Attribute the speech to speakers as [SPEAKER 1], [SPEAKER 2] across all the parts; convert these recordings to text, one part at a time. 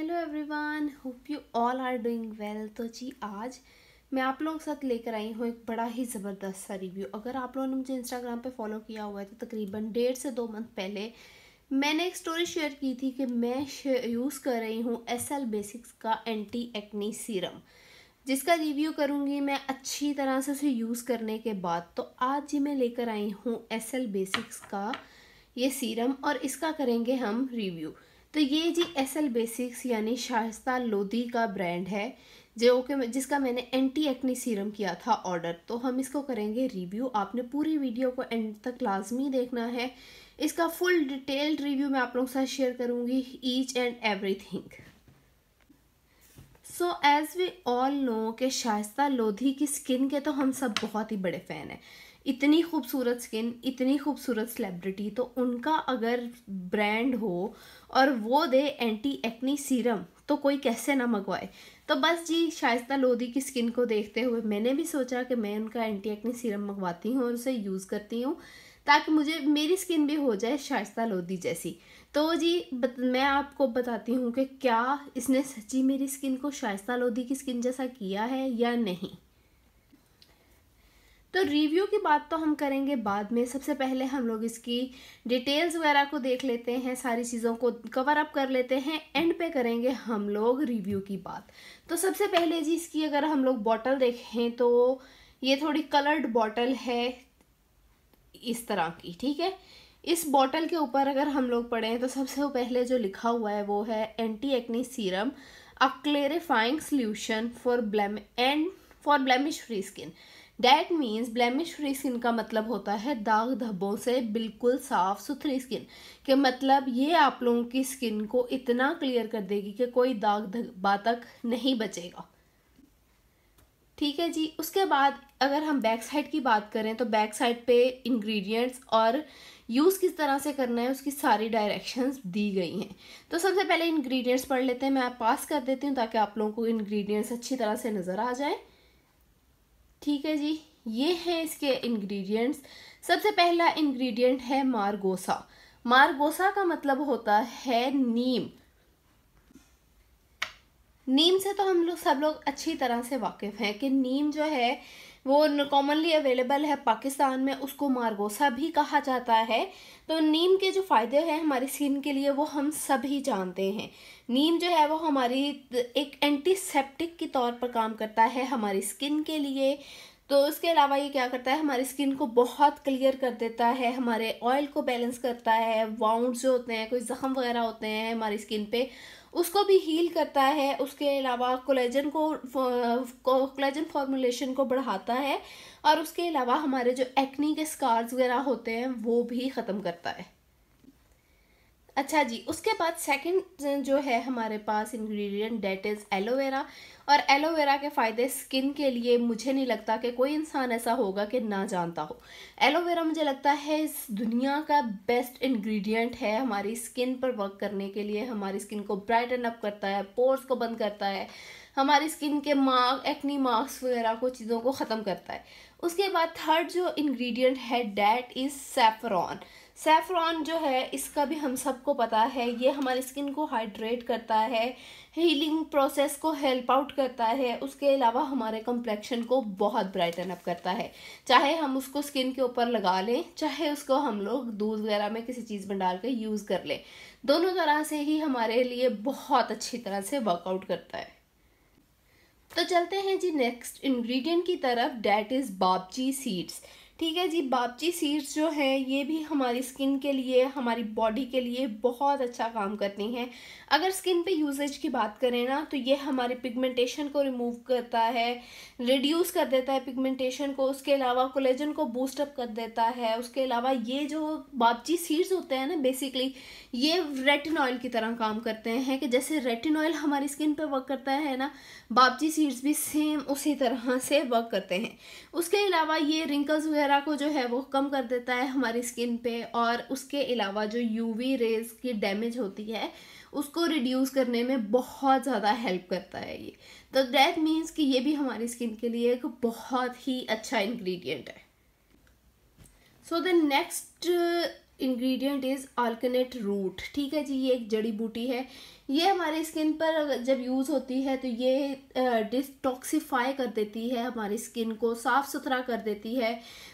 [SPEAKER 1] hello everyone hope you all are doing well तो जी आज मैं आप लोगों के साथ लेकर आई हूँ एक बड़ा ही ज़बरदस्त सा रिव्यू अगर आप लोगों ने मुझे इंस्टाग्राम पे फॉलो किया हुआ है तो तकरीबन डेढ़ से दो मंथ पहले मैंने एक स्टोरी शेयर की थी कि मैं यूज़ कर रही हूँ एस एल बेसिक्स का एंटी एक्नी सीरम जिसका रिव्यू करूँगी मैं अच्छी तरह से उसे यूज़ करने के बाद तो आज जी मैं लेकर आई हूँ एस एल बेसिक्स का ये सीरम और इसका करेंगे हम रिव्यू तो ये जी एस एल बेसिक्स यानी शाइस्ता लोधी का ब्रांड है जो कि जिसका मैंने एंटी एक्नी सीरम किया था ऑर्डर तो हम इसको करेंगे रिव्यू आपने पूरी वीडियो को एंड तक लाजमी देखना है इसका फुल डिटेल्ड रिव्यू मैं आप लोगों के साथ शेयर करूँगी each and everything so as we all know के शाइस्ता लोधी की स्किन के तो हम सब बहुत ही बड़े फ़ैन हैं इतनी खूबसूरत स्किन इतनी खूबसूरत सेलिब्रिटी तो उनका अगर ब्रांड हो और वो दे एंटी एक्नी सीरम तो कोई कैसे ना मंगवाए तो बस जी शायस्ता लोधी की स्किन को देखते हुए मैंने भी सोचा कि मैं उनका एंटी एक्नी सीरम मंगवाती हूँ और उसे यूज़ करती हूँ ताकि मुझे मेरी स्किन भी हो जाए शायस्ता लोधी जैसी तो जी बत, मैं आपको बताती हूँ कि क्या इसने सच्ची मेरी स्किन को शायस्ता लोधी की स्किन जैसा किया है या नहीं तो रिव्यू की बात तो हम करेंगे बाद में सबसे पहले हम लोग इसकी डिटेल्स वगैरह को देख लेते हैं सारी चीज़ों को कवर अप कर लेते हैं एंड पे करेंगे हम लोग रिव्यू की बात तो सबसे पहले जी इसकी अगर हम लोग बॉटल देखें तो ये थोड़ी कलर्ड बॉटल है इस तरह की ठीक है इस बॉटल के ऊपर अगर हम लोग पढ़ें तो सबसे पहले जो लिखा हुआ है वो है anti acne serum a clarifying solution for blem and for blemish free skin that means blemish free skin का मतलब होता है दाग धब्बों से बिल्कुल साफ सुथरी स्किन के मतलब ये आप लोगों की स्किन को इतना क्लियर कर देगी कि कोई दाग धब्बा तक नहीं बचेगा ठीक है जी उसके बाद अगर हम बैक साइड की बात करें तो बैक साइड पे इंग्रेडिएंट्स और यूज़ किस तरह से करना है उसकी सारी डायरेक्शंस दी गई हैं तो सबसे पहले इंग्रेडिएंट्स पढ़ लेते हैं मैं पास कर देती हूँ ताकि आप लोगों को इंग्रेडिएंट्स अच्छी तरह से नज़र आ जाएँ ठीक है जी ये हैं इसके इंग्रेडिएंट्स सबसे पहला इंग्रेडिएंट है मारगोसा मारगोसा का मतलब होता है नीम नीम से तो हम लोग सब लोग अच्छी तरह से वाकिफ़ हैं कि नीम जो है वो कॉमनली अवेलेबल है पाकिस्तान में उसको मारगोसा भी कहा जाता है तो नीम के जो फ़ायदे हैं हमारी स्किन के लिए वो हम सभी जानते हैं नीम जो है वो हमारी एक एंटीसेप्टिक के तौर पर काम करता है हमारी स्किन के लिए तो उसके अलावा ये क्या करता है हमारी स्किन को बहुत क्लियर कर देता है हमारे ऑयल को बैलेंस करता है वाउंड जो होते हैं कोई ज़ख़म वगैरह होते हैं हमारी स्किन पर उसको भी हील करता है उसके अलावा कोलेजन को कोलेजन फॉर्मुलेशन को बढ़ाता है और उसके अलावा हमारे जो एक्नी के स्कार्स वगैरह होते हैं वो भी ख़त्म करता है अच्छा जी उसके बाद सेकंड जो है हमारे पास इंग्रेडिएंट डेट इज़ एलोवेरा और एलोवेरा के फ़ायदे स्किन के लिए मुझे नहीं लगता कि कोई इंसान ऐसा होगा कि ना जानता हो एलोवेरा मुझे लगता है इस दुनिया का बेस्ट इंग्रेडिएंट है हमारी स्किन पर वर्क करने के लिए हमारी स्किन को ब्राइटन अप करता है पोर्स को बंद करता है हमारी स्किन के मार्क एक्नी मार्क्स वगैरह को चीज़ों को ख़त्म करता है उसके बाद थर्ड जो इंग्रेडिएंट है डैट इज़ सेफरॉन सेफ्रॉन जो है इसका भी हम सबको पता है ये हमारी स्किन को हाइड्रेट करता है हीलिंग प्रोसेस को हेल्प आउट करता है उसके अलावा हमारे कम्प्लेक्शन को बहुत ब्राइटन अप करता है चाहे हम उसको स्किन के ऊपर लगा लें चाहे उसको हम लोग दूध वगैरह में किसी चीज़ में डाल कर यूज़ कर लें दोनों तरह से ही हमारे लिए बहुत अच्छी तरह से वर्कआउट करता है तो चलते हैं जी नेक्स्ट इंग्रेडिएंट की तरफ डैट इज़ बाबजी सीड्स ठीक है जी बापची सीड्स जो हैं ये भी हमारी स्किन के लिए हमारी बॉडी के लिए बहुत अच्छा काम करती हैं अगर स्किन पे यूजेज की बात करें ना तो ये हमारे पिगमेंटेशन को रिमूव करता है रिड्यूस कर देता है पिगमेंटेशन को उसके अलावा कोलेजन को बूस्टअप कर देता है उसके अलावा ये जो बापची सीड्स होते हैं ना बेसिकली ये ऑयल की तरह काम करते हैं कि जैसे रेटिन ऑयल हमारी स्किन पर वर्क करता है ना बापची सीड्स भी सेम उसी तरह से वर्क करते हैं उसके अलावा ये रिंकल्स वगैरह वगैरह को जो है वो कम कर देता है हमारी स्किन पे और उसके अलावा जो यूवी रेज की डैमेज होती है उसको रिड्यूस करने में बहुत ज़्यादा हेल्प करता है ये तो दैट मीन्स कि ये भी हमारी स्किन के लिए एक बहुत ही अच्छा इन्ग्रीडियंट है so the next ingredient is alkanet root ठीक है जी ये एक जड़ी बूटी है ये हमारी स्किन पर जब यूज़ होती है तो ये डिटॉक्सीफाई कर देती है हमारी स्किन को साफ़ सुथरा कर देती है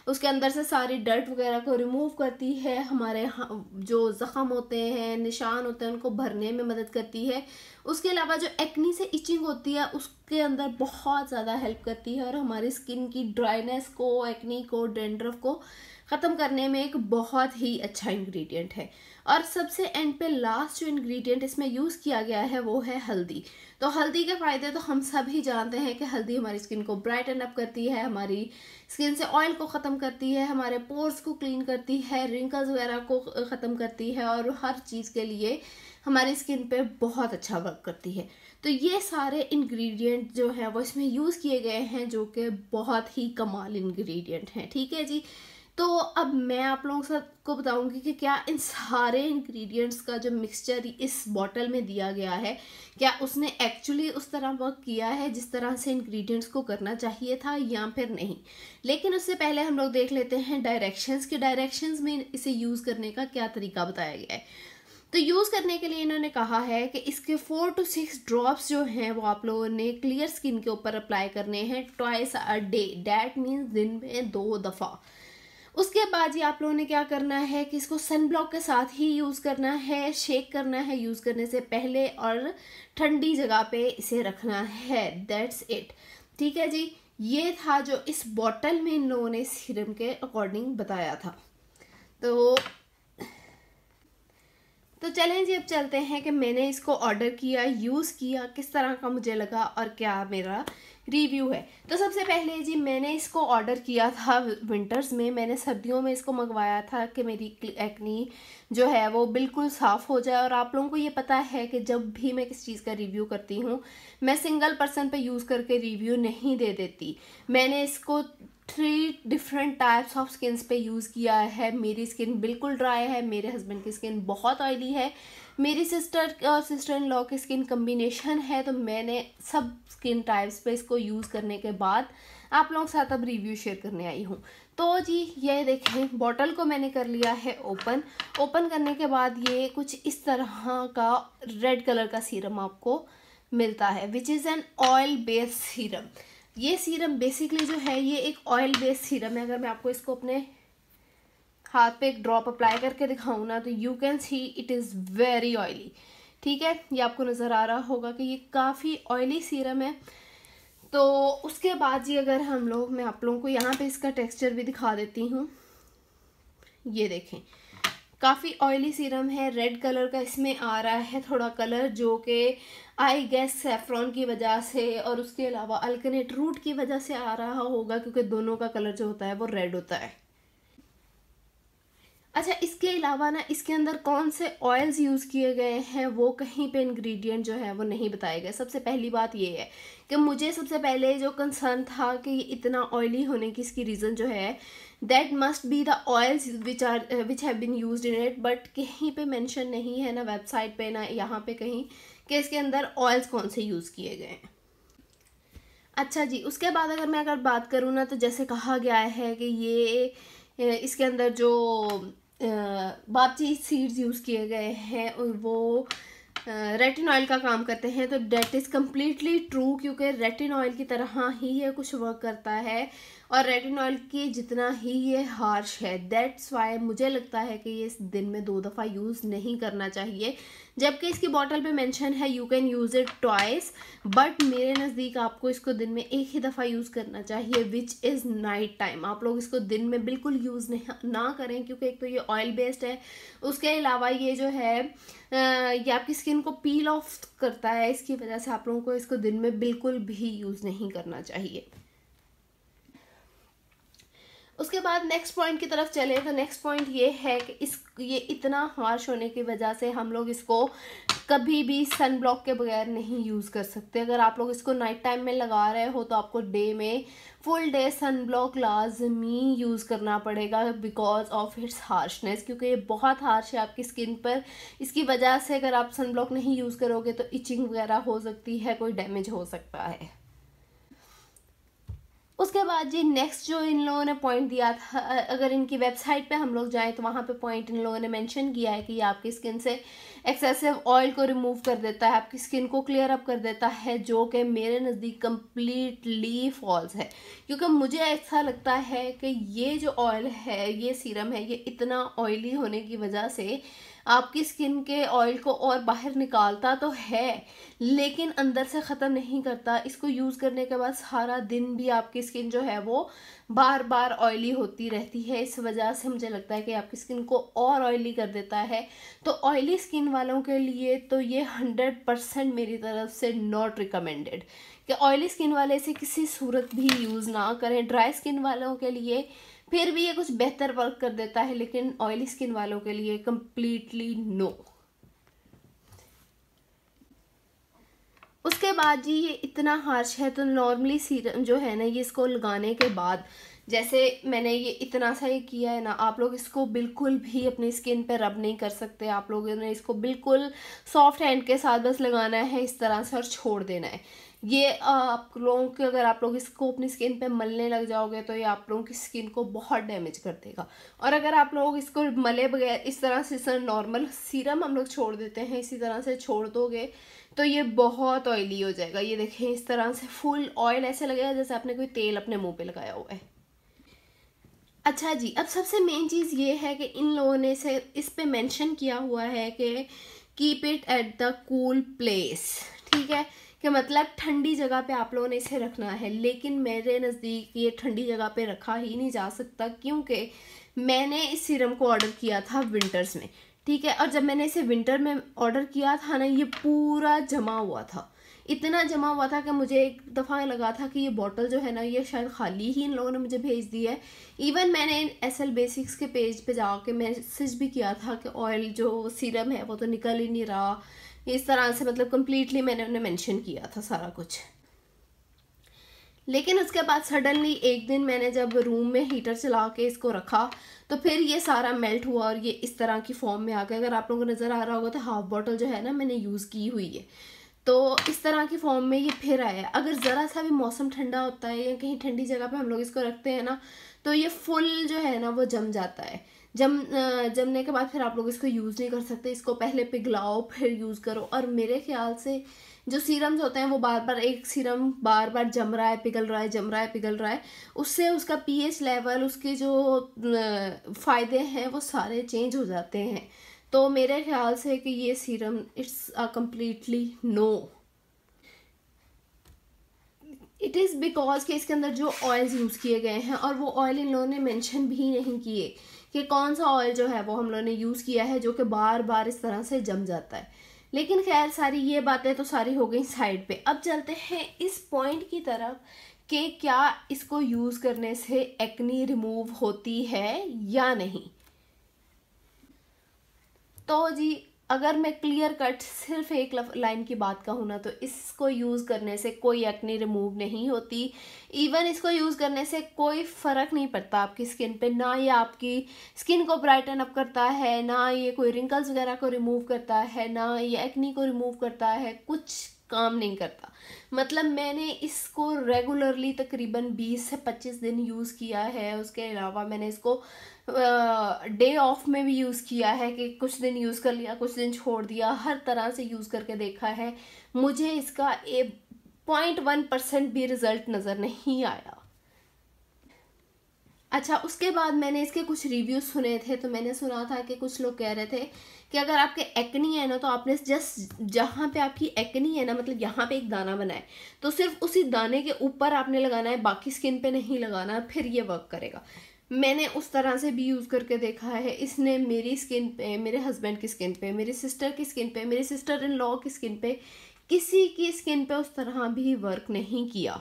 [SPEAKER 1] उसके अंदर से सारी डर्ट वगैरह को रिमूव करती है हमारे जो ज़ख़म होते हैं निशान होते हैं उनको भरने में मदद करती है उसके अलावा जो एक्नी से इचिंग होती है उसके अंदर बहुत ज़्यादा हेल्प करती है और हमारी स्किन की ड्राइनेस को एक्नी को डेंड्रफ को ख़त्म करने में एक बहुत ही अच्छा इंग्रेडिएंट है और सबसे एंड पे लास्ट जो इंग्रेडिएंट इसमें यूज़ किया गया है वो है हल्दी तो हल्दी के फ़ायदे तो हम सभी जानते हैं कि हल्दी हमारी स्किन को ब्राइटन अप करती है हमारी स्किन से ऑयल को ख़त्म करती है हमारे पोर्स को क्लीन करती है रिंकल्स वगैरह को ख़त्म करती है और हर चीज़ के लिए हमारी स्किन पे बहुत अच्छा वर्क करती है तो ये सारे इंग्रेडिएंट जो हैं वो इसमें यूज़ किए गए हैं जो कि बहुत ही कमाल इंग्रेडिएंट हैं ठीक है जी तो अब मैं आप लोगों को बताऊंगी कि क्या इन सारे इंग्रेडिएंट्स का जो मिक्सचर इस बॉटल में दिया गया है क्या उसने एक्चुअली उस तरह वर्क किया है जिस तरह से इंग्रेडिएंट्स को करना चाहिए था या फिर नहीं लेकिन उससे पहले हम लोग देख लेते हैं डायरेक्शंस के डायरेक्शंस में इसे यूज़ करने का क्या तरीका बताया गया है तो यूज़ करने के लिए इन्होंने कहा है कि इसके फोर टू सिक्स ड्रॉप्स जो हैं वो आप लोगों ने क्लियर स्किन के ऊपर अप्लाई करने हैं twice a day that means दिन में दो दफ़ा उसके बाद ये आप लोगों ने क्या करना है कि इसको सन ब्लॉक के साथ ही यूज़ करना है शेक करना है यूज़ करने से पहले और ठंडी जगह पे इसे रखना है दैट्स इट ठीक है जी ये था जो इस बॉटल में इन लोगों ने सीरम के अकॉर्डिंग बताया था तो तो चलें जी अब चलते हैं कि मैंने इसको ऑर्डर किया यूज़ किया किस तरह का मुझे लगा और क्या मेरा रिव्यू है तो सबसे पहले जी मैंने इसको ऑर्डर किया था विंटर्स में मैंने सर्दियों में इसको मंगवाया था कि मेरी एक्नी जो है वो बिल्कुल साफ़ हो जाए और आप लोगों को ये पता है कि जब भी मैं किसी चीज़ का रिव्यू करती हूँ मैं सिंगल पर्सन पे यूज़ करके रिव्यू नहीं दे देती मैंने इसको three different types of skin पे यूज़ किया है मेरी स्किन बिल्कुल ड्राई है मेरे हस्बैंड की स्किन बहुत ऑयली है मेरी सिस्टर और सिस्टर इन लॉ की स्किन कम्बिनेशन है तो मैंने सब स्किन टाइप्स पे इसको यूज़ करने के बाद आप लोगों के साथ अब रिव्यू शेयर करने आई हूँ तो जी ये देखें बॉटल को मैंने कर लिया है ओपन ओपन करने के बाद ये कुछ इस तरह का रेड कलर का सीरम आपको मिलता है which is an oil based serum ये सीरम बेसिकली जो है ये एक ऑयल बेस्ड सीरम है अगर मैं आपको इसको अपने हाथ पे एक ड्रॉप अप्लाई करके दिखाऊँ ना तो you can see it is very oily ठीक है ये आपको नज़र आ रहा होगा कि ये काफ़ी ऑयली सीरम है तो उसके बाद जी अगर हम लोग मैं आप लोगों को यहाँ पे इसका टेक्सचर भी दिखा देती हूँ ये देखें काफ़ी ऑयली सीरम है रेड कलर का इसमें आ रहा है थोड़ा कलर जो कि आई गैस सेफ्रॉन की वजह से और उसके अलावा अल्कनेट रूट की वजह से आ रहा होगा क्योंकि दोनों का कलर जो होता है वो रेड होता है अच्छा इसके अलावा ना इसके अंदर कौन से ऑयल्स यूज़ किए गए हैं वो कहीं पे इंग्रेडिएंट जो है वो नहीं बताए गए सबसे पहली बात ये है कि मुझे सबसे पहले जो कंसर्न था कि ये इतना ऑयली होने की इसकी रीज़न जो है that must be the oils which are which have been use in it but कहीं पे मेंशन नहीं है ना वेबसाइट पे ना यहाँ पे कहीं कि इसके अंदर ऑयल्स कौन से यूज़ किए गए हैं अच्छा जी उसके बाद अगर मैं अगर बात करूँ ना तो जैसे कहा गया है कि ये इसके अंदर जो बापची सीड्स यूज़ किए गए हैं और वो रेटिन ऑयल का काम करते हैं तो डेट इज़ कम्प्लीटली ट्रू क्योंकि रेटिन ऑयल की तरह ही ये कुछ वर्क करता है और ऑयल की जितना ही ये हार्श है दैट्स वाई मुझे लगता है कि ये दिन में दो दफ़ा यूज़ नहीं करना चाहिए जबकि इसकी बॉटल पे मेंशन है you can use it twice but मेरे नज़दीक आपको इसको दिन में एक ही दफ़ा यूज़ करना चाहिए विच इज़ नाइट टाइम आप लोग इसको दिन में बिल्कुल यूज़ नहीं ना करें क्योंकि एक तो ये ऑयल बेस्ड है उसके अलावा ये जो है ये आपकी स्किन को पील ऑफ करता है इसकी वजह से आप लोगों को इसको दिन में बिल्कुल भी यूज़ नहीं करना चाहिए उसके बाद नेक्स्ट पॉइंट की तरफ चले तो नेक्स्ट पॉइंट ये है कि इस ये इतना हार्श होने की वजह से हम लोग इसको कभी भी सन ब्लॉक के बगैर नहीं यूज़ कर सकते अगर आप लोग इसको नाइट टाइम में लगा रहे हो तो आपको डे में फुल डे सन ब्लॉक लाजमी यूज़ करना पड़ेगा बिकॉज ऑफ इट्स हार्शनेस क्योंकि ये बहुत हार्श है आपकी स्किन पर इसकी वजह से अगर आप सन ब्लॉक नहीं यूज़ करोगे तो इचिंग वगैरह हो सकती है कोई डैमेज हो सकता है उसके बाद जी नेक्स्ट जो इन लोगों ने पॉइंट दिया था अगर इनकी वेबसाइट पे हम लोग जाएं तो वहाँ पे पॉइंट इन लोगों ने मेंशन किया है कि ये आपकी स्किन से एक्सेसिव ऑयल को रिमूव कर देता है आपकी स्किन को क्लियर अप कर देता है जो कि मेरे नज़दीक कम्प्लीटली फॉल्स है क्योंकि मुझे ऐसा लगता है कि ये जो ऑयल है ये सीरम है ये इतना ऑयली होने की वजह से आपकी स्किन के ऑयल को और बाहर निकालता तो है लेकिन अंदर से ख़त्म नहीं करता इसको यूज़ करने के बाद सारा दिन भी आपकी स्किन जो है वो बार बार ऑयली होती रहती है इस वजह से मुझे लगता है कि आपकी स्किन को और ऑयली कर देता है तो ऑयली स्किन वालों के लिए तो ये हंड्रेड परसेंट मेरी तरफ से नॉट रिकमेंडेड कि ऑयली स्किन वाले से किसी सूरत भी यूज़ ना करें ड्राई स्किन वालों के लिए फिर भी ये कुछ बेहतर वर्क कर देता है लेकिन ऑयली स्किन वालों के लिए कम्प्लीटली नो उसके बाद जी ये इतना हार्श है तो नॉर्मली सीरम जो है ना ये इसको लगाने के बाद जैसे मैंने ये इतना सा ये किया है ना आप लोग इसको बिल्कुल भी अपनी स्किन पे रब नहीं कर सकते आप लोगों ने इसको बिल्कुल सॉफ्ट हैंड के साथ बस लगाना है इस तरह से और छोड़ देना है ये आप लोगों के अगर आप लोग इसको अपनी स्किन पे मलने लग जाओगे तो ये आप लोगों की स्किन को बहुत डैमेज कर देगा और अगर आप लोग इसको मले बगैर इस तरह से सर नॉर्मल सीरम हम लोग छोड़ देते हैं इसी तरह से छोड़ दोगे तो ये बहुत ऑयली हो जाएगा ये देखें इस तरह से फुल ऑयल ऐसे लगेगा जैसे आपने कोई तेल अपने मुँह पर लगाया हुआ है अच्छा जी अब सबसे मेन चीज़ ये है कि इन लोगों ने से इस पर मैंशन किया हुआ है कि keep it at the cool place ठीक है कि मतलब ठंडी जगह पे आप लोगों ने इसे रखना है लेकिन मेरे नज़दीक ये ठंडी जगह पे रखा ही नहीं जा सकता क्योंकि मैंने इस सीरम को ऑर्डर किया था विंटर्स में ठीक है और जब मैंने इसे विंटर में ऑर्डर किया था ना ये पूरा जमा हुआ था इतना जमा हुआ था कि मुझे एक दफ़ा लगा था कि ये बॉटल जो है ना ये शायद खाली ही इन लोगों ने मुझे भेज दी है इवन मैंने एस एल बेसिक्स के पेज पे जाके मैसेज भी किया था कि ऑयल जो सीरम है वो तो निकल ही नहीं रहा इस तरह से मतलब कम्प्लीटली मैंने उन्हें मेंशन किया था सारा कुछ लेकिन उसके बाद सडनली एक दिन मैंने जब रूम में हीटर चला के इसको रखा तो फिर ये सारा मेल्ट हुआ और ये इस तरह की फॉर्म में आ गया अगर आप लोगों को नज़र आ रहा होगा तो हाफ बॉटल जो है ना मैंने यूज़ की हुई है तो इस तरह की फॉर्म में ये फिर आया है अगर ज़रा सा भी मौसम ठंडा होता है या कहीं ठंडी जगह पे हम लोग इसको रखते हैं ना तो ये फुल जो है ना वो जम जाता है जम जमने के बाद फिर आप लोग इसको यूज़ नहीं कर सकते इसको पहले पिघलाओ फिर यूज़ करो और मेरे ख्याल से जो सीरम्स होते हैं वो बार बार एक सीरम बार बार जम रहा है पिघल रहा है जम रहा है पिघल रहा है उससे उसका पीएच लेवल उसके जो फ़ायदे हैं वो सारे चेंज हो जाते हैं तो मेरे ख्याल से कि ये serum it's a completely no it is because के इसके अंदर जो ऑयल्स यूज़ किए गए हैं और वो ऑयल इन लोगों ने मैंशन भी नहीं किए कि कौन सा ऑयल जो है वो हम लोगों ने यूज़ किया है जो कि बार बार इस तरह से जम जाता है लेकिन खैर सारी ये बातें तो सारी हो गई साइड पे अब चलते हैं इस पॉइंट की तरफ कि क्या इसको यूज़ करने से एक्नी रिमूव होती है या नहीं तो जी अगर मैं क्लियर कट सिर्फ एक लाइन की बात कहूँ ना तो इसको यूज़ करने से कोई एक्ने रिमूव नहीं होती इवन इसको यूज़ करने से कोई फ़र्क नहीं पड़ता आपकी स्किन पे ना ये आपकी स्किन को ब्राइटन अप करता है ना ये कोई रिंकल्स वगैरह को रिमूव करता है ना ये एक्नी को रिमूव करता है कुछ काम नहीं करता मतलब मैंने इसको रेगुलरली तकरीबन 20 से 25 दिन यूज़ किया है उसके अलावा मैंने इसको डे ऑफ में भी यूज़ किया है कि कुछ दिन यूज़ कर लिया कुछ दिन छोड़ दिया हर तरह से यूज़ करके देखा है मुझे इसका ए पॉइंट वन परसेंट भी रिज़ल्ट नज़र नहीं आया अच्छा उसके बाद मैंने इसके कुछ रिव्यूज सुने थे तो मैंने सुना था कि कुछ लोग कह रहे थे कि अगर आपके एक्नी है ना तो आपने जस्ट जहाँ पे आपकी एक्नी है ना मतलब यहाँ पे एक दाना बनाए तो सिर्फ उसी दाने के ऊपर आपने लगाना है बाकी स्किन पे नहीं लगाना फिर ये वर्क करेगा मैंने उस तरह से भी यूज़ करके देखा है इसने मेरी स्किन पे मेरे हस्बैंड की स्किन पे मेरी सिस्टर की स्किन पे मेरी सिस्टर इन लॉ की स्किन पे किसी की स्किन पे उस तरह भी वर्क नहीं किया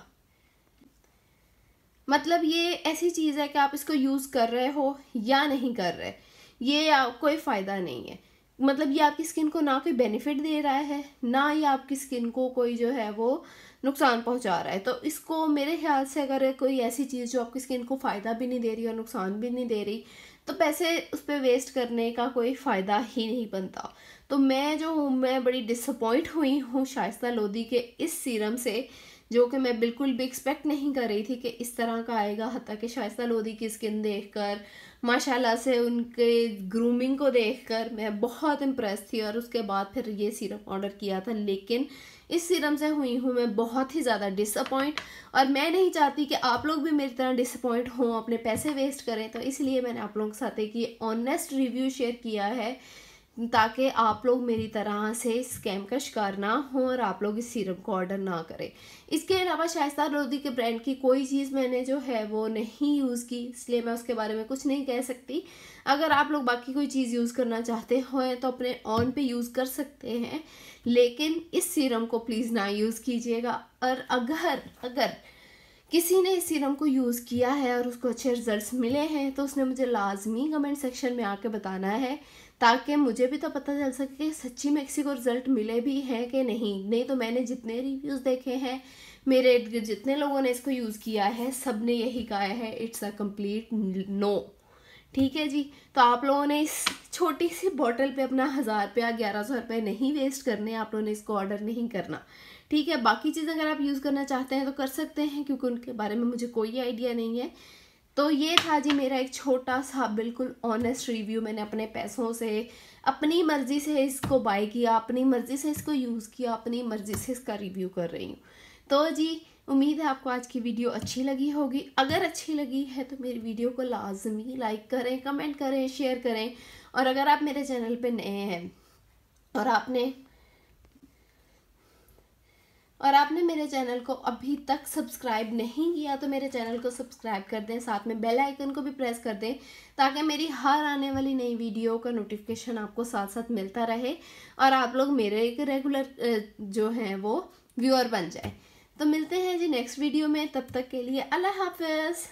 [SPEAKER 1] मतलब ये ऐसी चीज़ है कि आप इसको यूज़ कर रहे हो या नहीं कर रहे ये कोई फ़ायदा नहीं है मतलब ये आपकी स्किन को ना कोई बेनिफिट दे रहा है ना ये आपकी स्किन को कोई जो है वो नुकसान पहुंचा रहा है तो इसको मेरे ख्याल से अगर कोई ऐसी चीज़ जो आपकी स्किन को फ़ायदा भी नहीं दे रही और नुकसान भी नहीं दे रही तो पैसे उस पर वेस्ट करने का कोई फ़ायदा ही नहीं बनता तो मैं जो हूँ मैं बड़ी डिसअपॉइंट हुई हूँ शाइस्ता लोधी के इस सीरम से जो कि मैं बिल्कुल भी एक्सपेक्ट नहीं कर रही थी कि इस तरह का आएगा हती कि शाइस्ता लोधी की स्किन देख कर माशाल्लाह से उनके ग्रूमिंग को देख कर मैं बहुत इम्प्रेस थी और उसके बाद फिर ये सीरम ऑर्डर किया था लेकिन इस सीरम से हुई हूँ मैं बहुत ही ज़्यादा डिसअपॉइंट और मैं नहीं चाहती कि आप लोग भी मेरी तरह डिसअपॉइंट हों अपने पैसे वेस्ट करें तो इसलिए मैंने आप लोगों के साथ एक ये ऑनेस्ट रिव्यू शेयर किया है ताकि आप लोग मेरी तरह से स्कैम का शिकार ना हो और आप लोग इस सीरम को ऑर्डर ना करें इसके अलावा शाइस्ता लोधी के ब्रांड की कोई चीज़ मैंने जो है वो नहीं यूज़ की इसलिए मैं उसके बारे में कुछ नहीं कह सकती अगर आप लोग बाकी कोई चीज़ यूज़ करना चाहते हो तो अपने ऑन पे यूज़ कर सकते हैं लेकिन इस सीरम को प्लीज़ ना यूज़ कीजिएगा और अगर अगर किसी ने इस सीरम को यूज़ किया है और उसको अच्छे रिज़ल्ट मिले हैं तो उसने मुझे लाजमी कमेंट सेक्शन में आके बताना है ताकि मुझे भी तो पता चल सके कि सच्ची में किसी को रिज़ल्ट मिले भी हैं कि नहीं नहीं तो मैंने जितने रिव्यूज़ देखे हैं मेरे जितने लोगों ने इसको यूज़ किया है सब ने यही कहा है इट्स अ कम्प्लीट नो ठीक है जी तो आप लोगों ने इस छोटी सी बॉटल पे अपना हज़ार रुपया ग्यारह सौ रुपये नहीं वेस्ट करने आप लोगों ने इसको ऑर्डर नहीं करना ठीक है बाकी चीज़ अगर आप यूज़ करना चाहते हैं तो कर सकते हैं क्योंकि उनके बारे में मुझे कोई आइडिया नहीं है तो ये था जी मेरा एक छोटा सा बिल्कुल ऑनेस्ट रिव्यू मैंने अपने पैसों से अपनी मर्ज़ी से इसको बाय किया अपनी मर्ज़ी से इसको यूज़ किया अपनी मर्ज़ी से इसका रिव्यू कर रही हूँ तो जी उम्मीद है आपको आज की वीडियो अच्छी लगी होगी अगर अच्छी लगी है तो मेरी वीडियो को लाजमी लाइक करें कमेंट करें शेयर करें और अगर आप मेरे चैनल पर नए हैं और आपने और आपने मेरे चैनल को अभी तक सब्सक्राइब नहीं किया तो मेरे चैनल को सब्सक्राइब कर दें साथ में बेल आइकन को भी प्रेस कर दें ताकि मेरी हर आने वाली नई वीडियो का नोटिफिकेशन आपको साथ साथ मिलता रहे और आप लोग मेरे एक रेगुलर जो हैं वो व्यूअर बन जाए तो मिलते हैं जी नेक्स्ट वीडियो में तब तक के लिए अल्लाह हाफिज़